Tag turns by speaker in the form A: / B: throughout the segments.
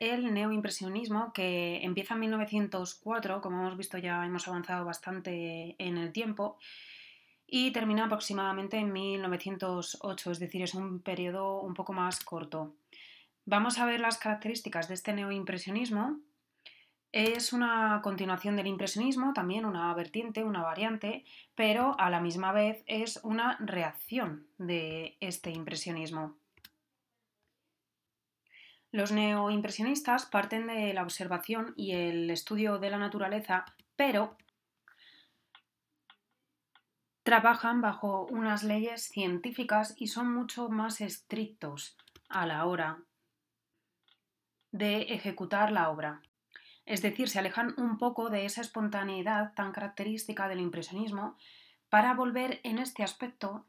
A: el neoimpresionismo que empieza en 1904, como hemos visto ya hemos avanzado bastante en el tiempo, y termina aproximadamente en 1908, es decir, es un periodo un poco más corto. Vamos a ver las características de este neoimpresionismo. Es una continuación del impresionismo, también una vertiente, una variante, pero a la misma vez es una reacción de este impresionismo. Los neoimpresionistas parten de la observación y el estudio de la naturaleza, pero trabajan bajo unas leyes científicas y son mucho más estrictos a la hora de ejecutar la obra. Es decir, se alejan un poco de esa espontaneidad tan característica del impresionismo para volver en este aspecto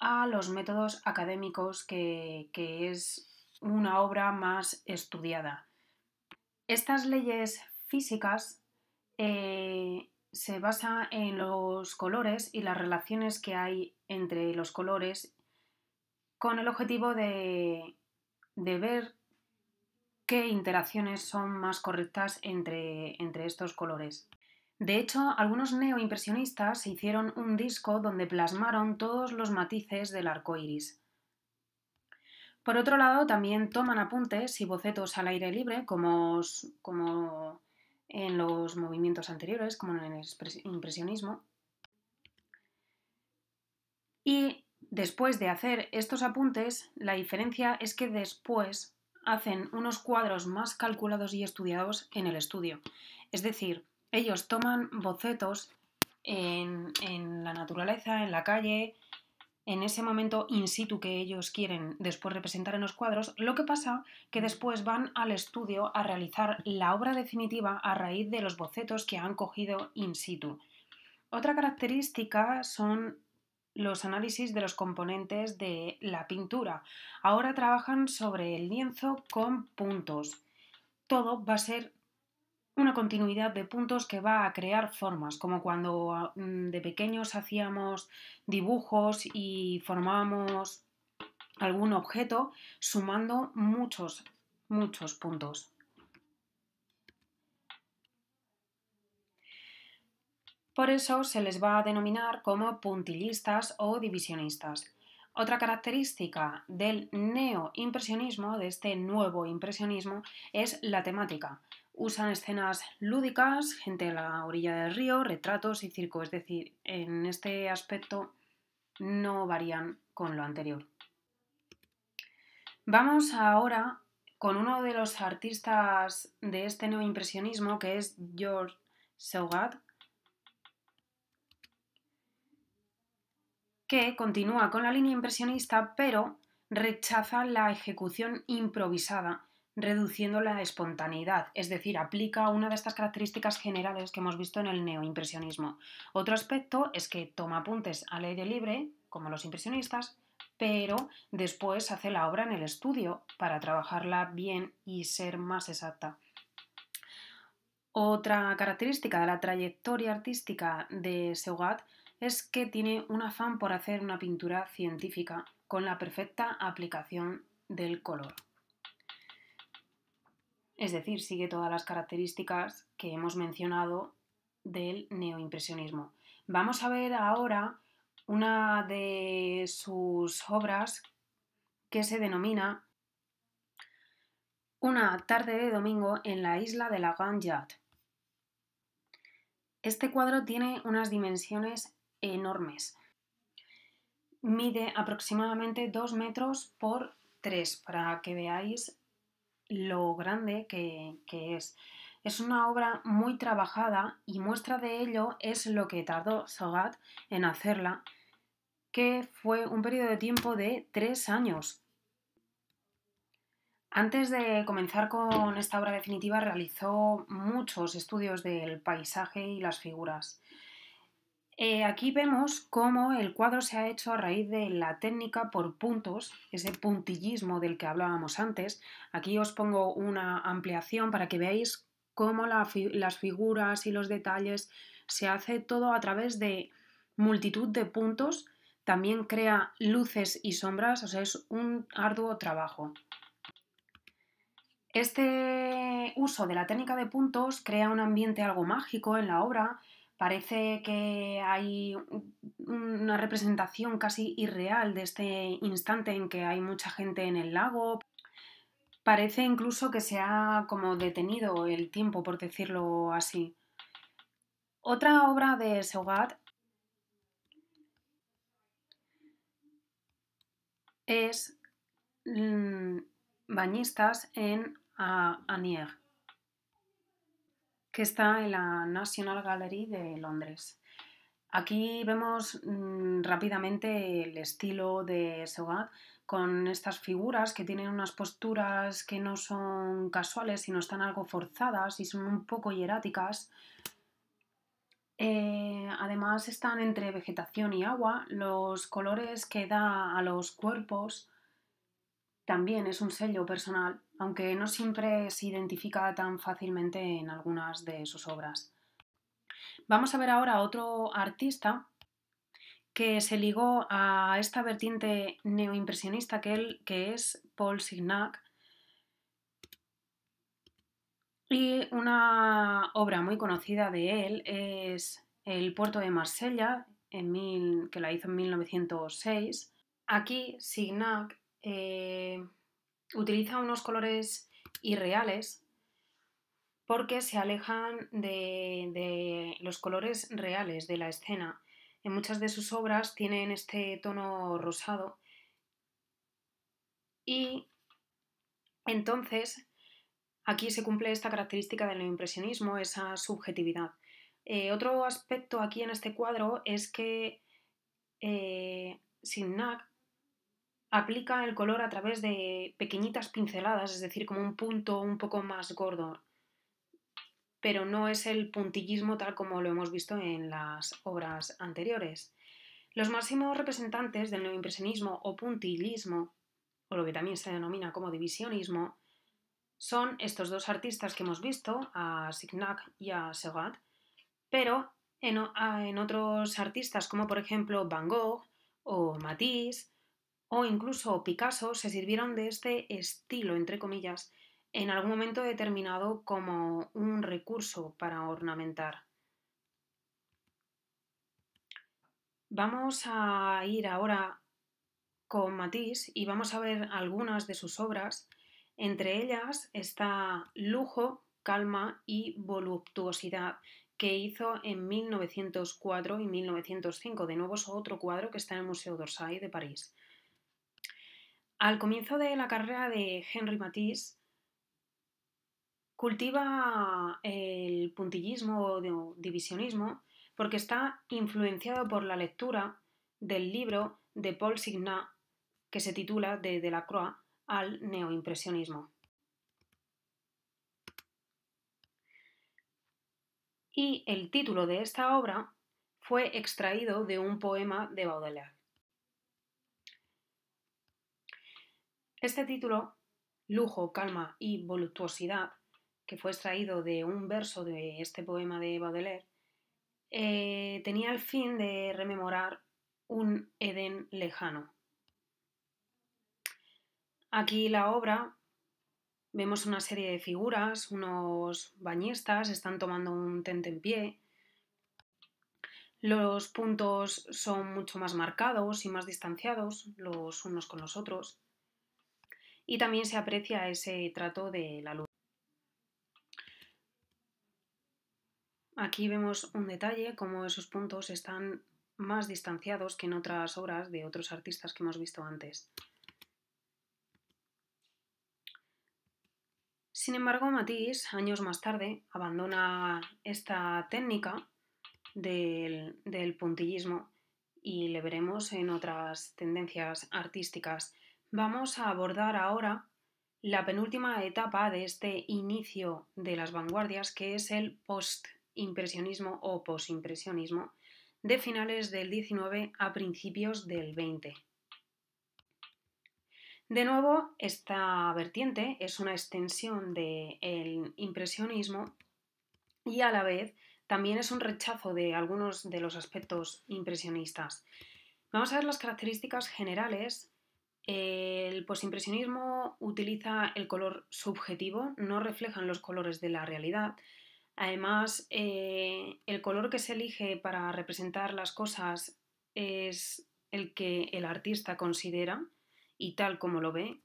A: a los métodos académicos que, es una obra más estudiada. Estas leyes físicas eh, se basan en los colores y las relaciones que hay entre los colores con el objetivo de, ver qué interacciones son más correctas entre, entre estos colores. De hecho, algunos neoimpresionistas se hicieron un disco donde plasmaron todos los matices del arco iris. Por otro lado, también toman apuntes y bocetos al aire libre, como, en los movimientos anteriores, como en el impresionismo. Y después de hacer estos apuntes, la diferencia es que después hacen unos cuadros más calculados y estudiados en el estudio. Es decir, ellos toman bocetos en la naturaleza, en la calle, en ese momento in situ que ellos quieren después representar en los cuadros, lo que pasa que mm. después van al estudio a realizar la obra definitiva a raíz de los bocetos que han cogido in situ. Otra característica son los análisis de los componentes de la pintura. Ahora trabajan sobre el lienzo con puntos. Todo va a ser una continuidad de puntos que va a crear formas, como cuando mm, de pequeños hacíamos dibujos y formábamos algún objeto sumando muchos, muchos puntos. Por eso se les va a denominar como puntillistas o divisionistas. Otra característica del neoimpresionismo, de este nuevo impresionismo, es la temática. Usan escenas lúdicas, gente a la orilla del río, retratos y circo, es decir, en este aspecto no varían con lo anterior. Vamos ahora con uno de los artistas de este nuevo impresionismo que es George Seurat, que continúa con la línea impresionista pero rechaza la ejecución improvisada reduciendo la espontaneidad, es decir, aplica una de estas características generales que hemos visto en el neoimpresionismo. Otro aspecto es que toma apuntes al aire libre, como los impresionistas, pero después hace la obra en el estudio para trabajarla bien y ser más exacta. Otra característica de la trayectoria artística de Seugat es que tiene un afán por hacer una pintura científica con la perfecta aplicación del color. Es decir, sigue todas las características que hemos mencionado del neoimpresionismo. Vamos a ver ahora una de sus obras que se denomina Una tarde de domingo en la isla de la Grande Este cuadro tiene unas dimensiones enormes. Mide aproximadamente 2 metros por 3 para que veáis lo grande que, es. Es una obra muy trabajada y muestra de ello es lo que tardó Sogat en hacerla, que fue un periodo de tiempo de tres años. Antes de comenzar con esta obra definitiva realizó muchos estudios del paisaje y las figuras. Eh, aquí vemos cómo el cuadro se ha hecho a raíz de la técnica por puntos, ese puntillismo del que hablábamos antes. Aquí os pongo una ampliación para que veáis cómo las figuras y los detalles se hace todo a través de multitud de puntos. También crea luces y sombras, o sea, es un arduo trabajo. Este uso de la técnica de puntos crea un ambiente algo mágico en la obra Parece que hay una representación casi irreal de este instante en que hay mucha gente en el lago. Parece incluso que se ha como detenido el tiempo, por decirlo así. Otra obra de Seugat es mm, Bañistas en Anier que está en la National Gallery de Londres. Aquí vemos mm, rápidamente el estilo de Sogat, con estas figuras que tienen unas posturas que no son casuales, sino están algo forzadas y son un poco hieráticas. Eh, además están entre vegetación y agua. Los colores que da a los cuerpos también es un sello personal aunque no siempre se identifica tan fácilmente en algunas de sus obras. Vamos a ver ahora a otro artista que se ligó a esta vertiente neoimpresionista que, es Paul Signac, y una obra muy conocida de él es El puerto de Marsella, en que la hizo en 1906. Aquí Signac eh, utiliza unos colores irreales porque se alejan de, los colores reales de la escena. En muchas de sus obras tienen este tono rosado y entonces aquí se cumple esta característica del neoimpresionismo, esa subjetividad. Eh, otro aspecto aquí en este cuadro es que sin eh, Signac aplica el color a través de pequeñitas pinceladas, es decir, como un punto un poco más gordo, pero no es el puntillismo tal como lo hemos visto en las obras anteriores. Los máximos representantes del neoimpresionismo o puntillismo, o lo que también se denomina como divisionismo, son estos dos artistas que hemos visto, a Signac y a Seurat, pero en, en otros artistas como por ejemplo Van Gogh o Matisse o incluso Picasso se sirvieron de este estilo, entre comillas, en algún momento determinado como un recurso para ornamentar. Vamos a ir ahora con Matisse y vamos a ver algunas de sus obras. Entre ellas está Lujo, Calma y Voluptuosidad, que hizo en 1904 y 1905. De nuevo es otro cuadro que está en el Museo d'Orsay de París. Al comienzo de la carrera de Henry Matisse, cultiva el puntillismo o divisionismo porque está influenciado por la lectura del libro de Paul Signat que se titula De Delacroix al neoimpresionismo. Y el título de esta obra fue extraído de un poema de Baudelaire. Este título, Lujo, Calma y Voluptuosidad, que fue extraído de un verso de este poema de Baudelaire, eh, tenía el fin de rememorar un Edén lejano. Aquí la obra vemos una serie de figuras, unos bañistas están tomando un en pie Los puntos son mucho más marcados y más distanciados los unos con los otros y también se aprecia ese trato de la luz. Aquí vemos un detalle, como esos puntos están más distanciados que en otras obras de otros artistas que hemos visto antes. Sin embargo, Matisse, años más tarde, abandona esta técnica del, del puntillismo y le veremos en otras tendencias artísticas. Vamos a abordar ahora la penúltima etapa de este inicio de las vanguardias, que es el postimpresionismo o posimpresionismo de finales del 19 a principios del 20. De nuevo, esta vertiente es una extensión del impresionismo y a la vez también es un rechazo de algunos de los aspectos impresionistas. Vamos a ver las características generales el posimpresionismo utiliza el color subjetivo, no reflejan los colores de la realidad. Además, eh, el color que se elige para representar las cosas es el que el artista considera y tal como lo ve.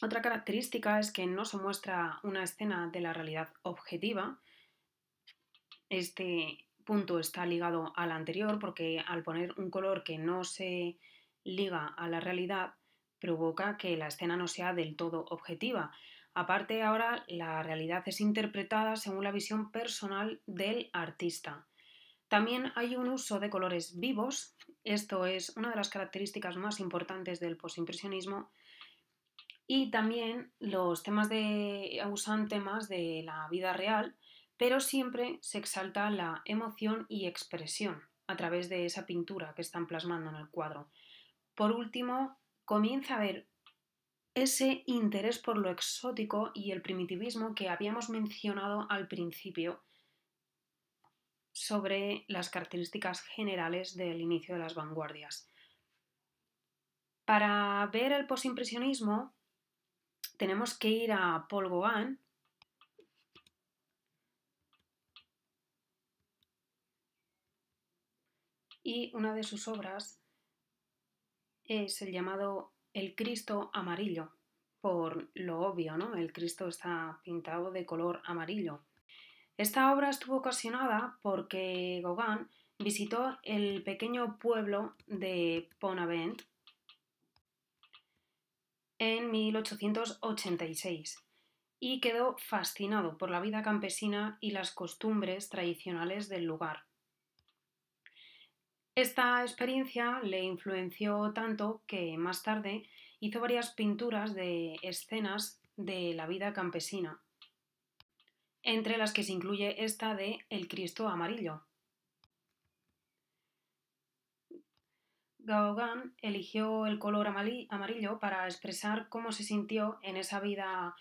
A: Otra característica es que no se muestra una escena de la realidad objetiva. Este punto está ligado al anterior porque al poner un color que no se liga a la realidad provoca que la escena no sea del todo objetiva. Aparte ahora la realidad es interpretada según la visión personal del artista. También hay un uso de colores vivos, esto es una de las características más importantes del posimpresionismo, y también los temas de usan temas de la vida real, pero siempre se exalta la emoción y expresión a través de esa pintura que están plasmando en el cuadro. Por último, comienza a ver ese interés por lo exótico y el primitivismo que habíamos mencionado al principio sobre las características generales del inicio de las vanguardias. Para ver el posimpresionismo tenemos que ir a Paul Gauguin, y una de sus obras es el llamado el Cristo amarillo, por lo obvio, ¿no? El Cristo está pintado de color amarillo. Esta obra estuvo ocasionada porque Gauguin visitó el pequeño pueblo de Ponavent en 1886 y quedó fascinado por la vida campesina y las costumbres tradicionales del lugar. Esta experiencia le influenció tanto que más tarde hizo varias pinturas de escenas de la vida campesina, entre las que se incluye esta de El Cristo Amarillo. Gauguin eligió el color amarillo para expresar cómo se sintió en esa vida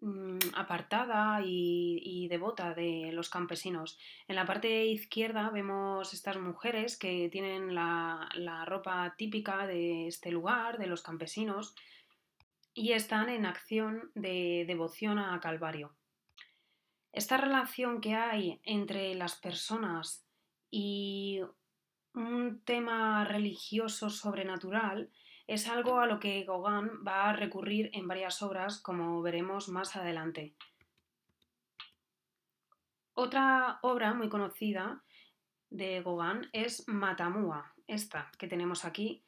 A: Mm, apartada y, devota de los campesinos. En la parte izquierda vemos estas mujeres que tienen la ropa típica de este lugar, de los campesinos, y están en acción de devoción a Calvario. Esta relación que hay entre las personas y un tema religioso sobrenatural es algo a lo que Gauguin va a recurrir en varias obras, como veremos más adelante. Otra obra muy conocida de Gauguin es Matamua, esta que tenemos aquí,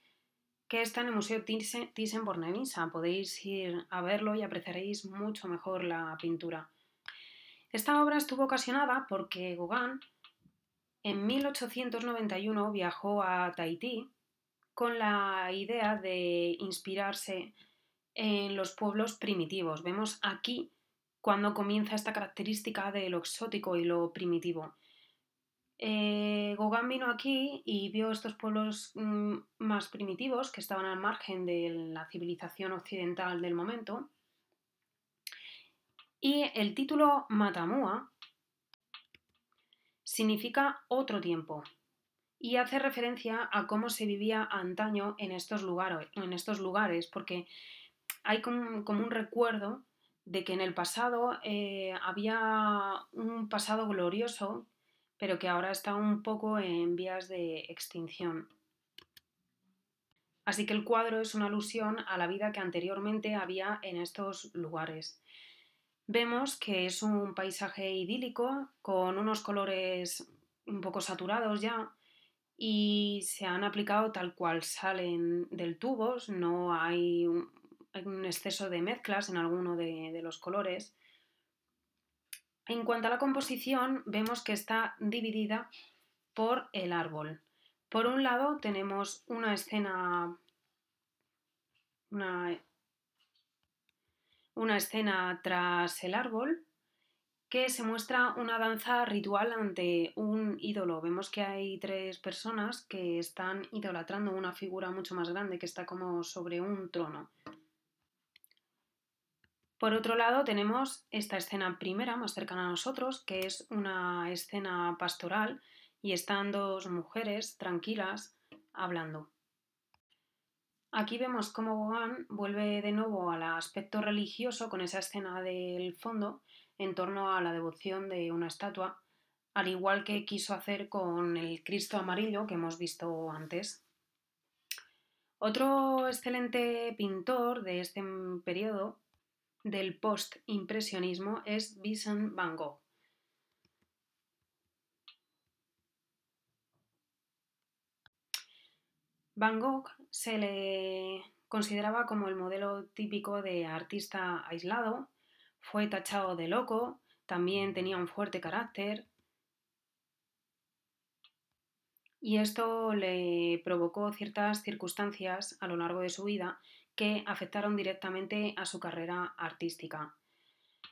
A: que está en el Museo Thyssen-Bornemisza. Podéis ir a verlo y apreciaréis mucho mejor la pintura. Esta obra estuvo ocasionada porque Gauguin en 1891 viajó a Tahití con la idea de inspirarse en los pueblos primitivos. Vemos aquí cuando comienza esta característica de lo exótico y lo primitivo. Eh, vino aquí y vio estos pueblos mm, más primitivos que estaban al margen de la civilización occidental del momento. Y el título Matamua significa otro tiempo, y hace referencia a cómo se vivía antaño en estos lugares, en estos lugares porque hay como, un recuerdo de que en el pasado eh, había un pasado glorioso, pero que ahora está un poco en vías de extinción. Así que el cuadro es una alusión a la vida que anteriormente había en estos lugares. Vemos que es un paisaje idílico, con unos colores un poco saturados ya, y se han aplicado tal cual salen del tubo, no hay un, exceso de mezclas en alguno de, los colores. En cuanto a la composición, vemos que está dividida por el árbol. Por un lado tenemos una escena, una escena tras el árbol, que se muestra una danza ritual ante un ídolo. Vemos que hay tres personas que están idolatrando una figura mucho más grande que está como sobre un trono. Por otro lado, tenemos esta escena primera, más cercana a nosotros, que es una escena pastoral y están dos mujeres tranquilas hablando. Aquí vemos cómo Gogán vuelve de nuevo al aspecto religioso con esa escena del fondo en torno a la devoción de una estatua, al igual que quiso hacer con el Cristo amarillo que hemos visto antes. Otro excelente pintor de este periodo del post-impresionismo es Vincent van Gogh. Van Gogh se le consideraba como el modelo típico de artista aislado, fue tachado de loco, también mm. tenía un fuerte carácter. Y esto le provocó ciertas circunstancias a lo largo de su vida que afectaron directamente a su carrera artística.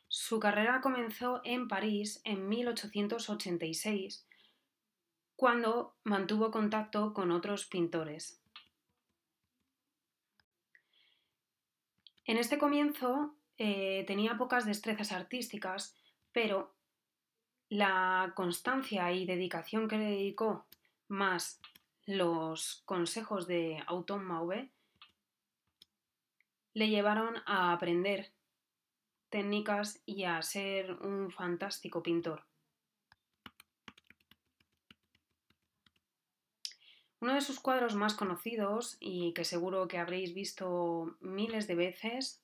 A: Su carrera comenzó en París en 1886, cuando mantuvo contacto con otros pintores. En este comienzo eh, tenía pocas destrezas artísticas, pero la constancia y dedicación que le dedicó, más los consejos de Autón Mauve, le llevaron a aprender técnicas y a ser un fantástico pintor. Uno de sus cuadros más conocidos y que seguro que habréis visto miles de veces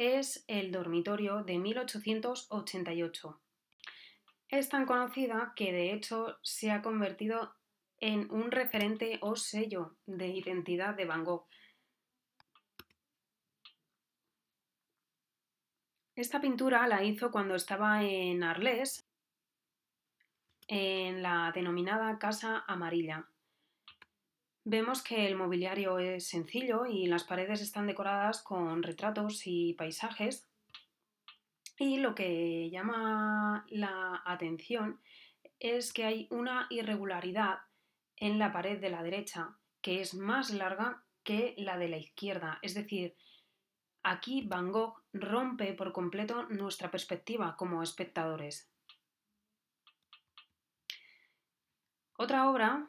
A: es el dormitorio de 1888. Es tan conocida que de hecho se ha convertido en un referente o sello de identidad de Van Gogh. Esta pintura la hizo cuando estaba en Arles, en la denominada Casa Amarilla. Vemos que el mobiliario es sencillo y las paredes están decoradas con retratos y paisajes. Y lo que llama la atención es que hay una irregularidad en la pared de la derecha que es más larga que la de la izquierda. Es decir, aquí Van Gogh rompe por completo nuestra perspectiva como espectadores. Otra obra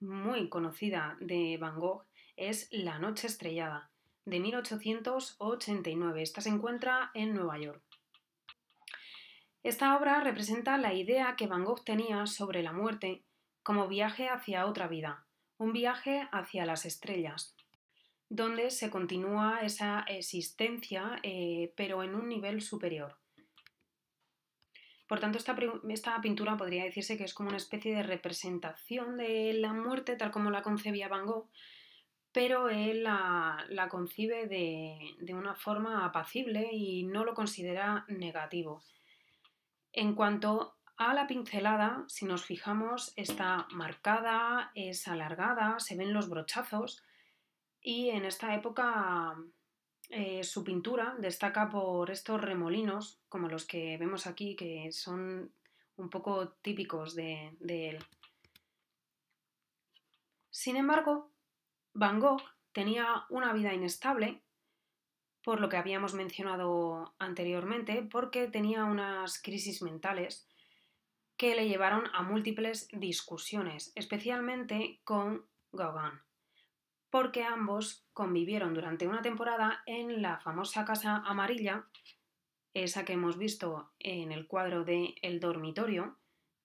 A: muy conocida de Van Gogh es La Noche Estrellada, de 1889. Esta se encuentra en Nueva York. Esta obra representa la idea que Van Gogh tenía sobre la muerte como viaje hacia otra vida, un viaje hacia las estrellas, donde se continúa esa existencia eh, pero en un nivel superior. Por tanto, esta, esta, pintura podría decirse que es como una especie de representación de la muerte tal como la concebía Van Gogh, pero él la, concibe de, de, una forma apacible y no lo considera negativo. En cuanto a la pincelada, si nos fijamos, está marcada, es alargada, se ven los brochazos y en esta época eh, su pintura destaca por estos remolinos, como los que vemos aquí, que son un poco típicos de, de él. Sin embargo, Van Gogh tenía una vida inestable, por lo que habíamos mencionado anteriormente, porque tenía unas crisis mentales que le llevaron a múltiples discusiones, especialmente con Gauguin porque ambos convivieron durante una temporada en la famosa casa amarilla, esa que hemos visto en el cuadro de El dormitorio,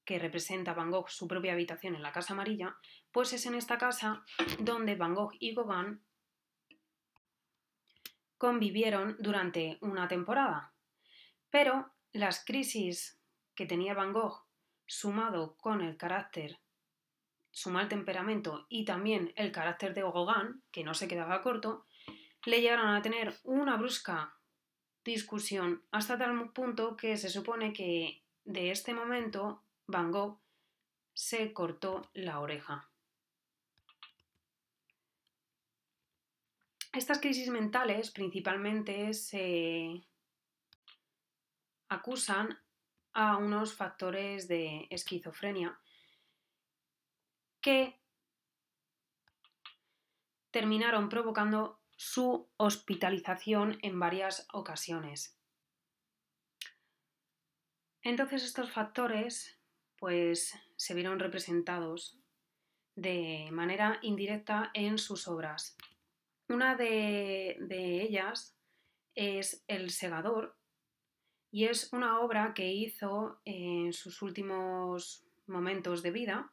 A: que representa Van Gogh su propia habitación en la casa amarilla, pues es en esta casa donde Van Gogh y Gauguin convivieron durante una temporada. Pero las crisis que tenía Van Gogh, sumado con el carácter su mal temperamento y también el carácter de Gauguin, que no se quedaba corto, le llevaron a tener una brusca discusión hasta tal punto que se supone que de este momento Van Gogh se cortó la oreja. Estas crisis mentales principalmente se acusan a unos factores de esquizofrenia que terminaron provocando su hospitalización en varias ocasiones. Entonces estos factores pues se vieron representados de manera indirecta en sus obras. Una de, de ellas es El segador y es una obra que hizo en sus últimos momentos de vida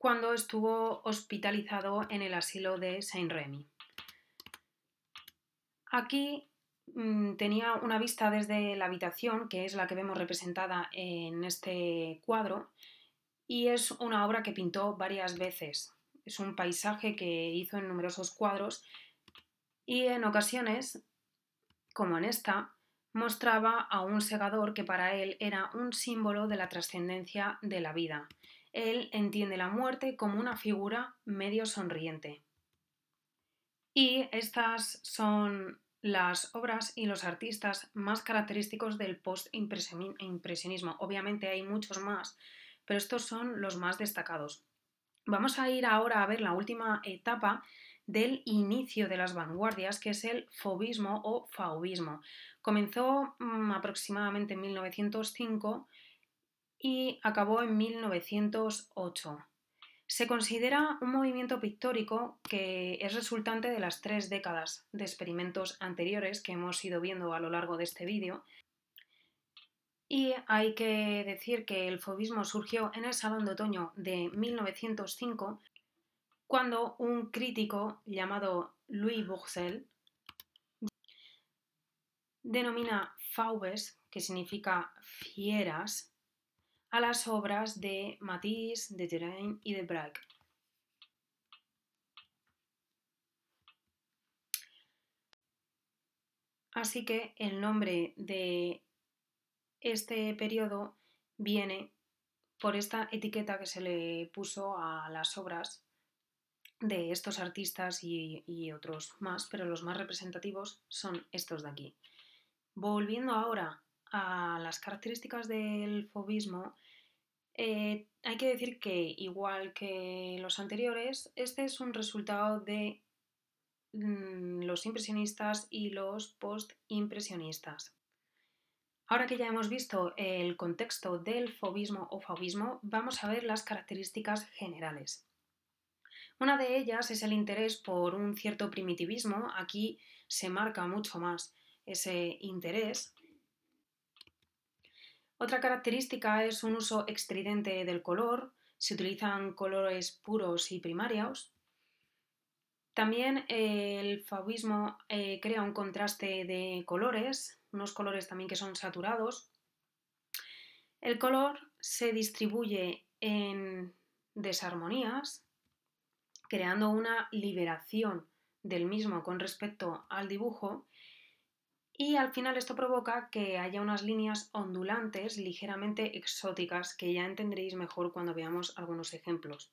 A: cuando estuvo hospitalizado en el asilo de Saint-Remy. Aquí mm, tenía una vista desde la habitación, que es la que vemos representada en este cuadro, y es una obra que pintó varias veces. Es un paisaje que hizo en numerosos cuadros y en ocasiones, como en esta, mostraba a un segador que para él era un símbolo de la trascendencia de la vida él entiende la muerte como una figura medio sonriente. Y estas son las obras y los artistas más característicos del post-impresionismo. Obviamente hay muchos más, pero estos son los más destacados. Vamos a ir ahora a ver la última etapa del inicio de las vanguardias, que es el fobismo o faubismo. Comenzó mm, aproximadamente en 1905 y acabó en 1908. Se considera un movimiento pictórico que es resultante de las tres décadas de experimentos anteriores que hemos ido viendo a lo largo de este vídeo. Y hay que decir que el fobismo surgió en el Salón de Otoño de 1905, cuando un crítico llamado Louis Bourcel denomina faubes, que significa fieras, a las obras de Matisse, de Derain y de Braque. Así que el nombre de este periodo viene por esta etiqueta que se le puso a las obras de estos artistas y, otros más, pero los más representativos son estos de aquí. Volviendo ahora a las características del fobismo, eh, hay que decir que, igual que los anteriores, este es un resultado de mm, los impresionistas y los postimpresionistas. Ahora que ya hemos visto el contexto del fobismo o fobismo, vamos a ver las características generales. Una de ellas es el interés por un cierto primitivismo, aquí se marca mucho más ese interés otra característica es un uso extridente del color, se utilizan colores puros y primarios. También eh, el fauvismo eh, crea un contraste de colores, unos colores también que son saturados. El color se distribuye en desarmonías, creando una liberación del mismo con respecto al dibujo y al final esto provoca que haya unas líneas ondulantes ligeramente exóticas que ya entenderéis mejor cuando veamos algunos ejemplos.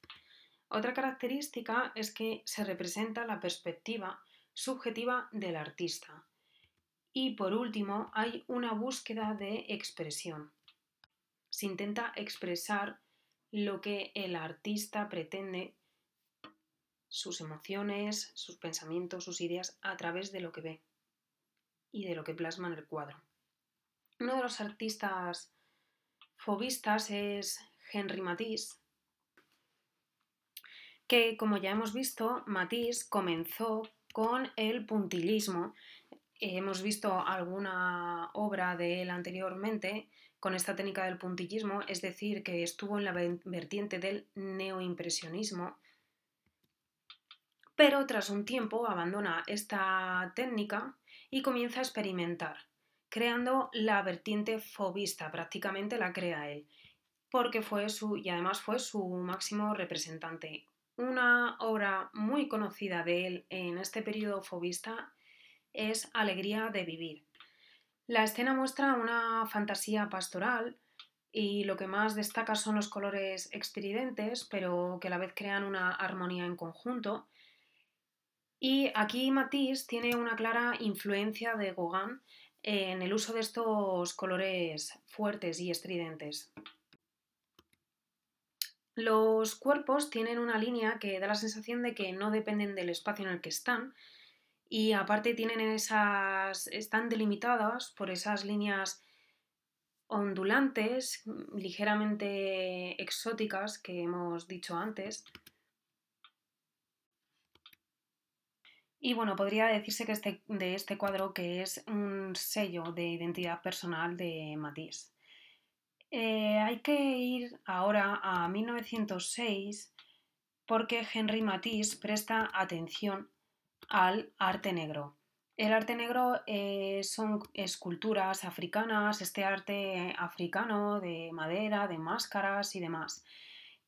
A: Otra característica es que se representa la perspectiva subjetiva del artista. Y por último, hay una búsqueda de expresión. Se intenta expresar lo que el artista pretende, sus emociones, sus pensamientos, sus ideas, a través de lo que ve y de lo que plasma en el cuadro. Uno de los artistas fobistas es Henry Matisse, que como ya hemos visto, Matisse comenzó con el puntillismo. Hemos visto alguna obra de él anteriormente con esta técnica del puntillismo, es decir, que estuvo en la vertiente del neoimpresionismo, pero tras un tiempo abandona esta técnica y comienza a experimentar, creando la vertiente fobista, prácticamente la crea él, porque fue su, y además fue su máximo representante. Una obra muy conocida de él en este periodo fobista es Alegría de Vivir. La escena muestra una fantasía pastoral y lo que más destaca son los colores estridentes, pero que a la vez crean una armonía en conjunto y aquí Matisse tiene una clara influencia de Gauguin en el uso de estos colores fuertes y estridentes. Los cuerpos tienen una línea que da la sensación de que no dependen del espacio en el que están y aparte tienen esas están delimitadas por esas líneas ondulantes, ligeramente exóticas que hemos dicho antes. Y bueno, podría decirse que este, de este cuadro que es un sello de identidad personal de Matisse. Eh, hay que ir ahora a 1906 porque Henry Matisse presta atención al arte negro. El arte negro eh, son esculturas africanas, este arte africano de madera, de máscaras y demás.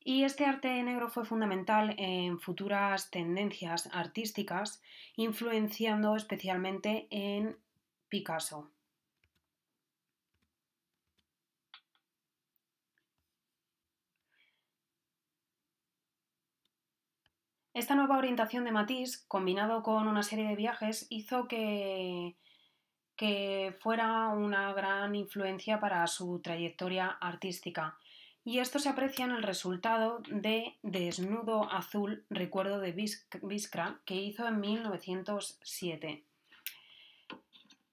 A: Y este arte negro fue fundamental en futuras tendencias artísticas, influenciando especialmente en Picasso. Esta nueva orientación de Matisse, combinado con una serie de viajes, hizo que, que fuera una gran influencia para su trayectoria artística y esto se aprecia en el resultado de Desnudo Azul, recuerdo de Biskra, que hizo en 1907.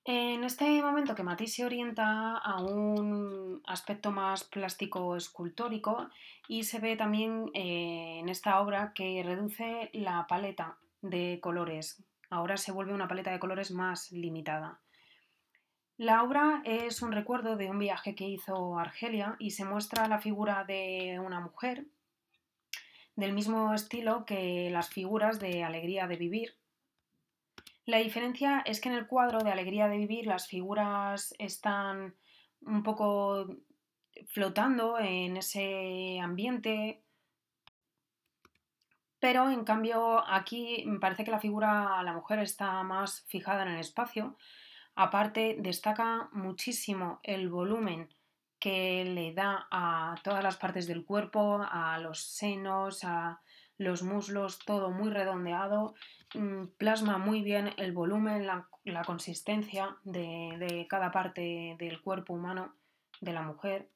A: En este momento que Matisse se orienta a un aspecto más plástico escultórico y se ve también eh, en esta obra que reduce la paleta de colores. Ahora se vuelve una paleta de colores más limitada. La obra es un recuerdo de un viaje que hizo Argelia y se muestra la figura de una mujer del mismo estilo que las figuras de Alegría de Vivir. La diferencia es que en el cuadro de Alegría de Vivir las figuras están un poco flotando en ese ambiente, pero en cambio aquí me parece que la figura, la mujer está más fijada en el espacio Aparte, destaca muchísimo el volumen que le da a todas las partes del cuerpo, a los senos, a los muslos, todo muy redondeado, mm, plasma muy bien el volumen, la, consistencia de, de cada parte del cuerpo humano de la mujer.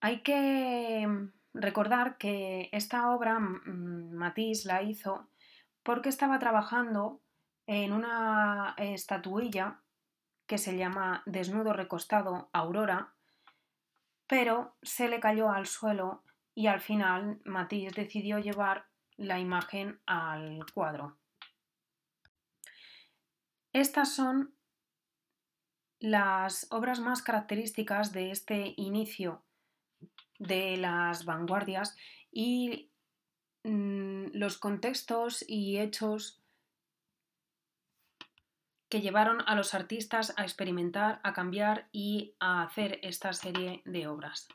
A: Hay que mm, recordar que esta obra mm, Matisse la hizo porque estaba trabajando en una estatuilla que se llama Desnudo recostado Aurora, pero se le cayó al suelo y al final Matisse decidió llevar la imagen al cuadro. Estas son las obras más características de este inicio de las vanguardias y mm, los contextos y hechos que llevaron a los artistas a experimentar, a cambiar y a hacer esta serie de obras.